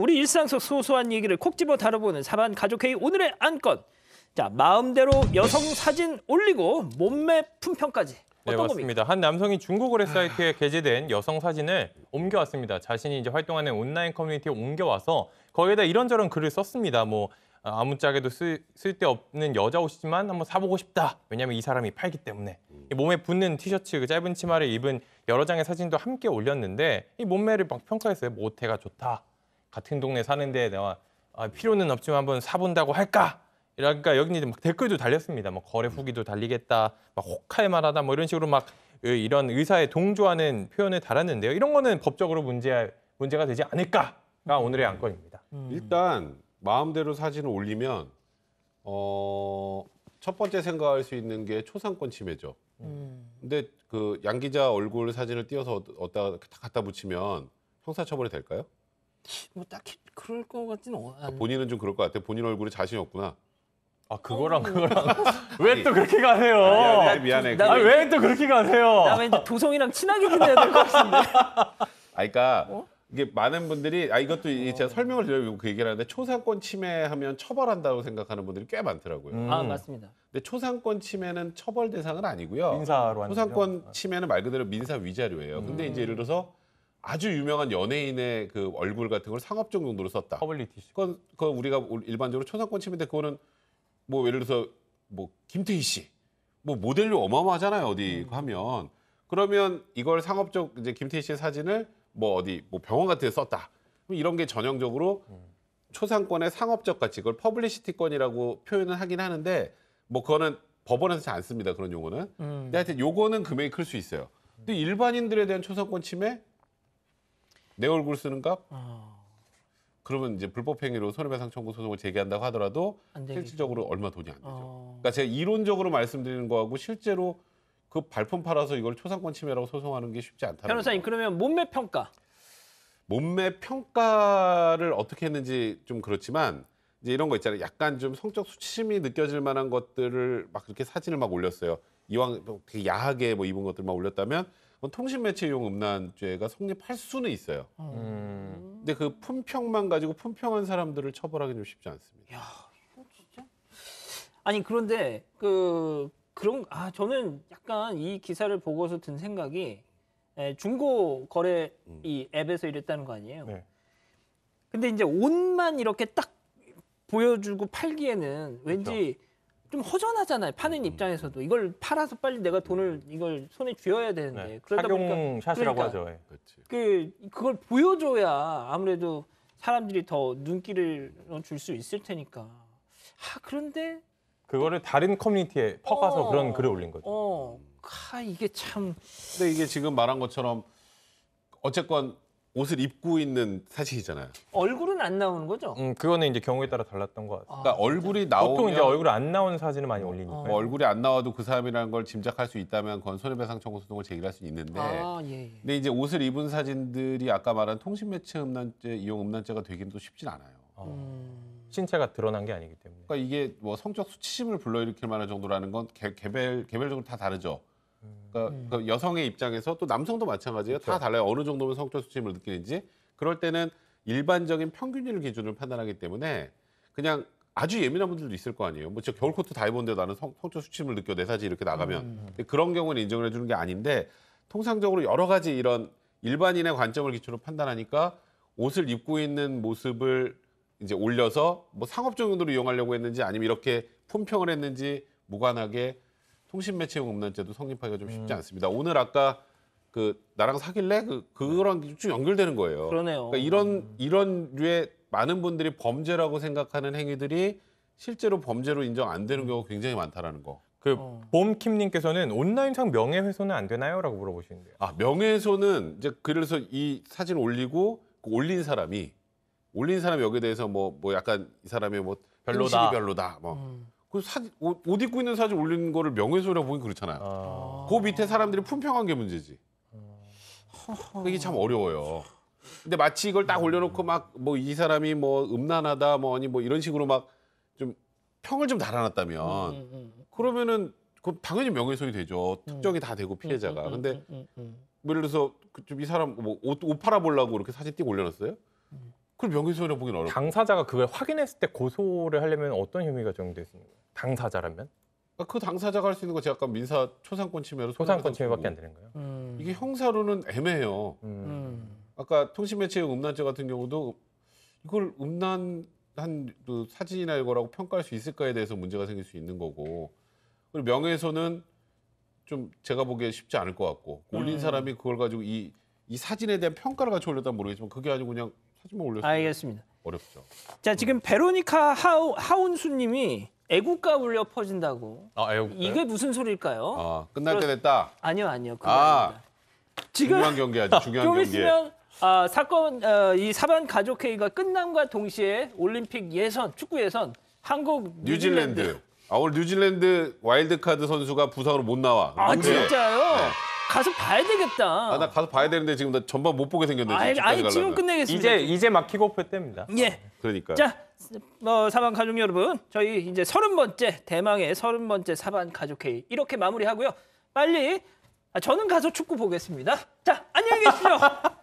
우리 일상 속 소소한 얘기를 콕 집어 다뤄보는 사반 가족회의 오늘의 안건. 자 마음대로 여성 사진 올리고 몸매 품평까지. 네 어떤 맞습니다. 한 남성이 중국 거래 사이트에 게재된 여성 사진을 옮겨왔습니다. 자신이 이제 활동하는 온라인 커뮤니티에 옮겨와서 거기에다 이런저런 글을 썼습니다. 뭐 아, 아무짝에도 쓸, 쓸데없는 여자 옷이지만 한번 사보고 싶다. 왜냐하면 이 사람이 팔기 때문에. 이 몸에 붙는 티셔츠, 그 짧은 치마를 입은 여러 장의 사진도 함께 올렸는데 이 몸매를 막 평가했어요. 모태가 좋다. 같은 동네 사는데 내가 아, 필요는 없지만 한번 사본다고 할까? 이러니까 여기 이제 막 댓글도 달렸습니다. 뭐 거래 후기도 달리겠다, 막 혹할 만하다, 뭐 이런 식으로 막 예, 이런 의사에 동조하는 표현을 달았는데요. 이런 거는 법적으로 문제 문제가 되지 않을까가 오늘의 안건입니다. 음. 일단 마음대로 사진을 올리면 어, 첫 번째 생각할 수 있는 게 초상권 침해죠. 음. 근데 그양 기자 얼굴 사진을 띄어서 어디다 갖다 붙이면 형사처벌이 될까요? 뭐 딱히 그럴 것 같지는 않아요. 본인은 좀 그럴 것 같아. 본인 얼굴에 자신 없구나. 아 그거랑 어. 그거랑 왜 또 그렇게 미안해, 가세요? 미안해. 나- 아니 왜또 그렇게 가세요? 다 이제 아, 도성이랑 친하게 지내야 될 것 같은데. 아, 그러니까 어? 이게 많은 분들이 아 이것도 이- 제가 설명을 드려고그 얘기를 하는데 초상권 침해하면 처벌한다고 생각하는 분들이 꽤 많더라고요. 음. 아 맞습니다. 근데 초상권 침해는 처벌 대상은 아니고요. 민사로 하는 거죠? 초상권 침해는 말 그대로 민사 위자료예요. 근데 음. 이제 예를 들어서 아주 유명한 연예인의 그 얼굴 같은 걸 상업적 용도로 썼다. 퍼블리티. 그건, 그건 우리가 일반적으로 초상권 침해인데 그거는 뭐 예를 들어서 뭐 김태희 씨, 뭐모델로 어마어마하잖아요 어디 음. 하면 그러면 이걸 상업적 이제 김태희 씨의 사진을 뭐 어디 뭐 병원 같은데 썼다. 그럼 이런 게 전형적으로 음. 초상권의 상업적 가치 그걸 퍼블리시티권이라고 표현을 하긴 하는데 뭐 그거는 법원에서 잘 안 씁니다 그런 용어는. 음. 근데 하여튼 요거는 금액이 클 수 있어요. 근데 일반인들에 대한 초상권 침해 내 얼굴 쓰는 값? 어. 그러면 이제 불법 행위로 손해배상 청구 소송을 제기한다고 하더라도 실질적으로 얼마 돈이 안 되죠. 어. 그러니까 제가 이론적으로 말씀드리는 거하고 실제로 그 발품 팔아서 이걸 초상권 침해라고 소송하는 게 쉽지 않다는 변호사님 거예 그러면 몸매 평가 몸매 평가를 어떻게 했는지 좀 그렇지만 이제 이런 거 있잖아요. 약간 좀 성적 수치심이 느껴질 만한 것들을 막 그렇게 사진을 막 올렸어요. 이왕 뭐 되게 야하게 뭐 입은 것들 막 올렸다면 통신 매체 이용 음란죄가 성립할 수는 있어요. 음. 근데 그 품평만 가지고 품평한 사람들을 처벌하기는 쉽지 않습니다. 야, 이거 어, 진짜. 아니 그런데 그 그런 아 저는 약간 이 기사를 보고서 든 생각이 에, 예, 중고 거래 음. 이 앱에서 이랬다는 거 아니에요. 네. 근데 이제 옷만 이렇게 딱 보여주고 팔기에는 그렇죠. 왠지 그렇죠. 좀 허전하잖아요. 파는 음. 입장에서도 이걸 팔아서 빨리 내가 돈을 이걸 손에 쥐어야 되는데 네, 그러다 보니까 샷이라고 그러니까 하죠. 예. 그 그걸 보여줘야 아무래도 사람들이 더 눈길을 줄 수 있을 테니까. 아 그런데 그거를 다른 커뮤니티에 퍼가서 어, 그런 글을 올린 거죠. 어, 아 이게 참. 근데 이게 지금 말한 것처럼 어쨌건 옷을 입고 있는 사진이잖아요. 얼굴은 안 나오는 거죠? 음, 그거는 이제 경우에 따라 달랐던 것 같아요. 그러니까 얼굴이 아, 나오면 보통 이제 얼굴 안 나오는 사진을 많이 올리니까뭐 어. 얼굴이 안 나와도 그 사람이라는 걸 짐작할 수 있다면 그건 손해배상 청구 소송을 제기할 수 있는데 아, 예, 예. 근데 이제 옷을 입은 사진들이 아까 말한 통신매체 음란죄 이용 음란죄가 되기는 또 쉽진 않아요. 어, 음. 신체가 드러난 게 아니기 때문에. 그러니까 이게 뭐 성적 수치심을 불러일으킬 만한 정도라는 건 개, 개별 개별적으로 다 다르죠. 그러니까, 음. 그 여성의 입장에서 또 남성도 마찬가지예요. 그렇죠. 다 달라요. 어느 정도면 성적 수치임을 느끼는지. 그럴 때는 일반적인 평균율 기준으로 판단하기 때문에 그냥 아주 예민한 분들도 있을 거 아니에요. 뭐, 저 겨울 코트 다 입었는데 나는 성, 성적 수치임을 느껴 내 사지 이렇게 나가면 음. 그런 경우는 인정을 해주는 게 아닌데 통상적으로 여러 가지 이런 일반인의 관점을 기초로 판단하니까 옷을 입고 있는 모습을 이제 올려서 뭐 상업적 용도로 이용하려고 했는지 아니면 이렇게 품평을 했는지 무관하게 통신 매체용 음란죄도 성립하기가 좀 쉽지 음. 않습니다. 오늘 아까 그 나랑 사귈래 그 그거랑 쭉 연결되는 거예요. 그러네요. 그러니까 이런 이런 류의 많은 분들이 범죄라고 생각하는 행위들이 실제로 범죄로 인정 안 되는 경우가 굉장히 많다라는 거. 그 어. 봄킴님께서는 온라인상 명예훼손은 안 되나요?라고 물어보시는데요. 아 명예훼손은 이제 그래서 이 사진 올리고 그 올린 사람이 올린 사람 여기에 대해서 뭐뭐 뭐 약간 이사람이뭐 별로다 별로다 뭐 음. 그 사진 옷, 옷 입고 있는 사진 올리는 거를 명예훼손이라고 보기 그렇잖아요. 아... 그 밑에 사람들이 품평한 게 문제지. 아... 이게 참 어려워요. 근데 마치 이걸 딱 올려놓고 막 뭐 이 사람이 뭐 음란하다 뭐 아니 뭐 이런 식으로 막 좀 평을 좀 달아놨다면 음 음, 음, 음, 그러면은 그 당연히 명예훼손이 되죠. 특정이 음. 다 되고 음, 피해자가. 근데 뭐 예를 들어서 그 좀이 사람 뭐옷 옷 팔아보려고 이렇게 사진 띄고 올려놨어요. 그럼 명예훼손이라고 보긴 어렵고. 당사자가 그걸 확인했을 때 고소를 하려면 어떤 혐의가 적용돼 있습니까? 당사자라면? 아, 그 당사자가 할 수 있는 거 제가 아까 민사 초상권 침해로 초상권 침해밖에 안 되는 거예요. 음. 이게 형사로는 애매해요. 음. 아까 통신매체의 음란죄 같은 경우도 이걸 음란한 그 사진이나 이거라고 평가할 수 있을까에 대해서 문제가 생길 수 있는 거고 그리고 명예훼손은 좀 제가 보기에 쉽지 않을 것 같고 올린 음. 사람이 그걸 가지고 이, 이 사진에 대한 평가를 같이 올렸다 모르겠지만 그게 아니고 그냥 사진 만 올렸어요. 알겠습니다. 어렵죠. 자 지금 네. 베로니카 하우, 하운수님이 애국가 울려 퍼진다고. 아, 애국가 네? 이게 무슨 소리일까요? 아, 끝날 때 됐다. 아니요 아니요. 아. 아닙니다. 지금 중요한 경기야지 중요한 경기. 있으면 아, 사건 어, 이 사반 가족 회의가 끝남과 동시에 올림픽 예선 축구 예선 한국 뉴질랜드. 뉴질랜드. 아 오늘 뉴질랜드 와일드카드 선수가 부상으로 못 나와. 아 진짜요? 네. 가서 봐야 되겠다. 아, 나 가서 봐야 되는데 지금 나 전반 못 보게 생겼네. 아니, 아니 지금 끝내겠습니다. 이제 이제 막 킥오프 때입니다. 예. 그러니까. 자, 뭐 사방 가족 여러분, 저희 이제 서른 번째 대망의 서른 번째 사방 가족 회의 이렇게 마무리하고요. 빨리 아, 저는 가서 축구 보겠습니다. 자, 안녕히 계십시오.